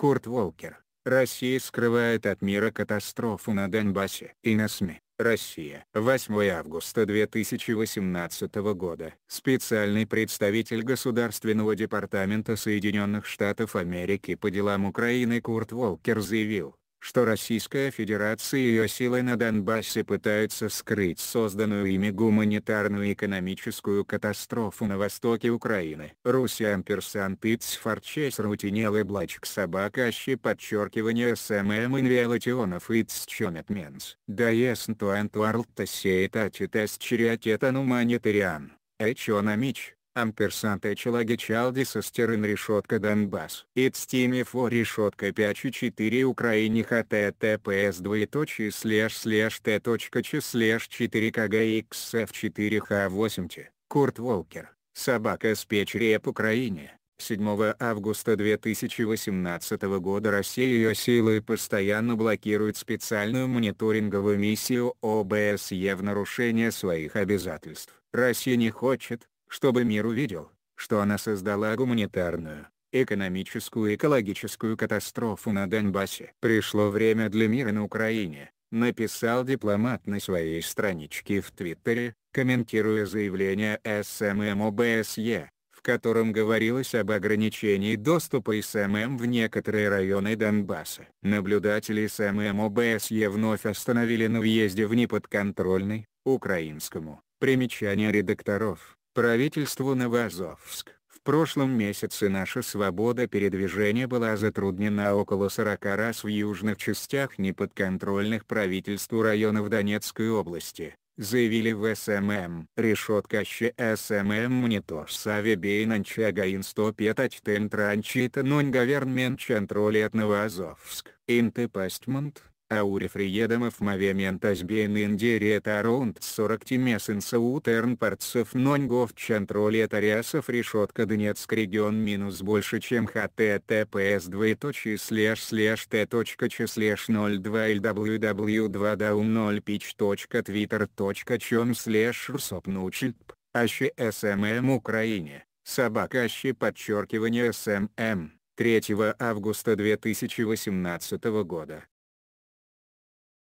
Курт Волкер. Россия скрывает от мира катастрофу на Донбассе. И на СМИ. Россия. 8 августа 2018 года. Специальный представитель Государственного департамента Соединенных Штатов Америки по делам Украины Курт Волкер заявил, что Российская Федерация и ее силы на Донбассе пытаются скрыть созданную ими гуманитарную и экономическую катастрофу на востоке Украины. Руси амперсан пиц форчес рутинел и блачк собака щи подчеркивание СММ эм эм инвелатионов и цчонет менс. Даесн туантуарлта сеет ачитес чириатетан уманитариан. Эчономич амперсант Эчелаги Чалдиса Стерн решетка Донбасс. Ицтимифо решетка 5 и 4 Украине хттпс двоеточие слэш слэш т точка ч слэш 4 кгxф 4 х 8 т Курт Волкер, собака спечь реп Украине. 7 августа 2018 года Россия ее силы постоянно блокируют специальную мониторинговую миссию ОБСЕ в нарушение своих обязательств. Россия не хочет, чтобы мир увидел, что она создала гуманитарную, экономическую и экологическую катастрофу на Донбассе. Пришло время для мира на Украине, написал дипломат на своей страничке в Твиттере, комментируя заявление СММ эм эм ОБСЕ, в котором говорилось об ограничении доступа СММ эм в некоторые районы Донбасса. Наблюдатели СММ ОБСЕ вновь остановили на въезде в неподконтрольный, украинскому, примечание редакторов, правительству Новоазовск. В прошлом месяце наша свобода передвижения была затруднена около 40 раз в южных частях неподконтрольных правительству районов Донецкой области, заявили в СММ. Решетка СММ Мнитор Савебей Нанчагаин 105 Тентранчита Нонгавермен от Новоазовск. Интепастмент аурифриедомов мавементас бен индери это аронт 40 темесенса утерн парцев нонгов это рясов решетка Донецк регион минус больше чем https двоеточие слэш слэш т точка ч слэш 02 или ww 2 даун 0 пич точка твиттер точка чем слэш русоп научильп, аще смм Украине, собака аще подчеркивание смм. 3 августа 2018 года.